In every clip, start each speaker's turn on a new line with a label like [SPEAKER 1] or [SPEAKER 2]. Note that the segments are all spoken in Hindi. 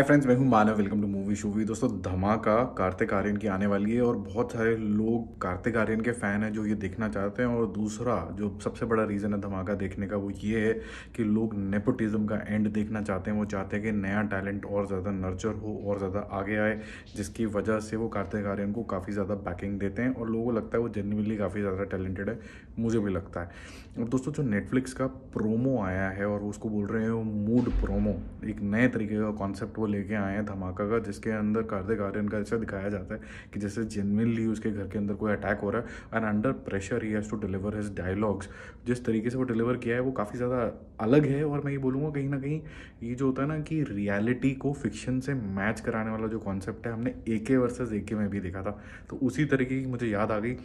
[SPEAKER 1] हाय फ्रेंड्स मैं हूं मानव वेलकम टू मूवी शूवी दोस्तों धमाका कार्तिक आर्यन की आने वाली है और बहुत सारे लोग कार्तिक आर्यन के फ़ैन हैं जो ये देखना चाहते हैं और दूसरा जो सबसे बड़ा रीज़न है धमाका देखने का वो ये है कि लोग नेपोटिज्म का एंड देखना चाहते हैं वो चाहते हैं कि नया टैलेंट और ज़्यादा नर्चर हो और ज़्यादा आगे आए जिसकी वजह से वो कार्तिक आर्यन को काफ़ी ज़्यादा बैकिंग देते हैं और लोगों को लगता है वो जेनविनली काफ़ी ज़्यादा टैलेंटेड है मुझे भी लगता है और दोस्तों जो नेटफ्लिक्स का प्रोमो आया है और उसको बोल रहे हैं वो मूड प्रोमो एक नए तरीके का कॉन्सेप्ट वो लेके आए हैं धमाका का जिसके अंदर कार्तिक आर्यन का ऐसा दिखाया जाता है कि जैसे जेनविनली उसके घर के अंदर कोई अटैक हो रहा है and under pressure he has to deliver his dialogues जिस तरीके से वो डिलीवर किया है वो काफ़ी ज़्यादा अलग है और मैं ये बोलूँगा कहीं ना कहीं ये जो होता है ना कि रियलिटी को फिक्शन से मैच कराने वाला जो कॉन्सेप्ट है हमने ए के वर्सेज ए के में भी देखा था तो उसी तरीके की मुझे याद आ गई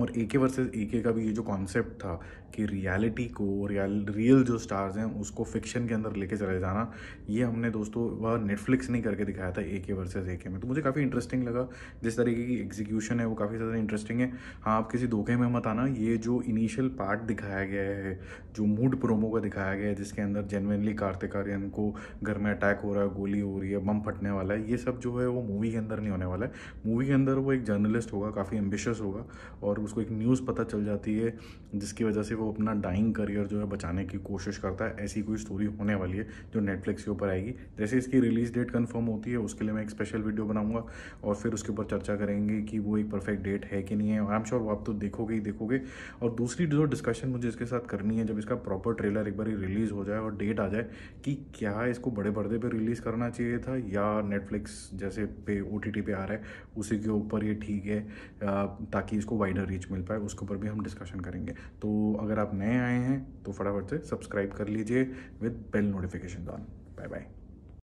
[SPEAKER 1] और ए के वर्सेज ए के का भी ये जो कॉन्सेप्ट था कि रियलिटी को रियल रियल जो स्टार्स हैं उसको फिक्शन के अंदर लेके चले जाना ये हमने दोस्तों वह नेटफ्लिक्स नहीं करके दिखाया था ए के वर्सेज ए के में तो मुझे काफ़ी इंटरेस्टिंग लगा जिस तरीके की एग्जीक्यूशन है वो काफ़ी ज़्यादा इंटरेस्टिंग है हाँ आप किसी धोखे में मत आना ये जो इनिशियल पार्ट दिखाया गया है जो मूड प्रोमो का दिखाया गया है जिसके अंदर जेनविनली कार्तिक आर्यन को घर में अटैक हो रहा है गोली हो रही है बम फटने वाला है ये सब जो है वो मूवी के अंदर नहीं होने वाला है मूवी के अंदर वो एक जर्नलिस्ट होगा काफ़ी एम्बिशस होगा और उसको एक न्यूज़ पता चल जाती है जिसकी वजह से वो अपना डाइंग करियर जो है बचाने की कोशिश करता है ऐसी कोई स्टोरी होने वाली है जो नेटफ्लिक्स के ऊपर आएगी जैसे इसकी रिलीज़ डेट कन्फर्म होती है उसके लिए मैं एक स्पेशल वीडियो बनाऊँगा और फिर उसके ऊपर चर्चा करेंगे कि वो एक परफेक्ट डेट है कि नहीं है आई एम श्योर आप तो देखोगे ही देखोगे और दूसरी जो डिस्कशन मुझे इसके साथ करनी है जब इसका प्रॉपर ट्रेलर एक बार रिलीज़ हो जाए और डेट आ जाए कि क्या इसको बड़े पर्दे पर रिलीज़ करना चाहिए था या नेटफ्लिक्स जैसे पे ओ पे आ रहा है उसी के ऊपर ये ठीक है ताकि इसको वाइडर रीच मिल पाए उसके ऊपर भी हम डिस्कशन करेंगे तो अगर आप नए आए हैं तो फटाफट से सब्सक्राइब कर लीजिए with bell notification on bye bye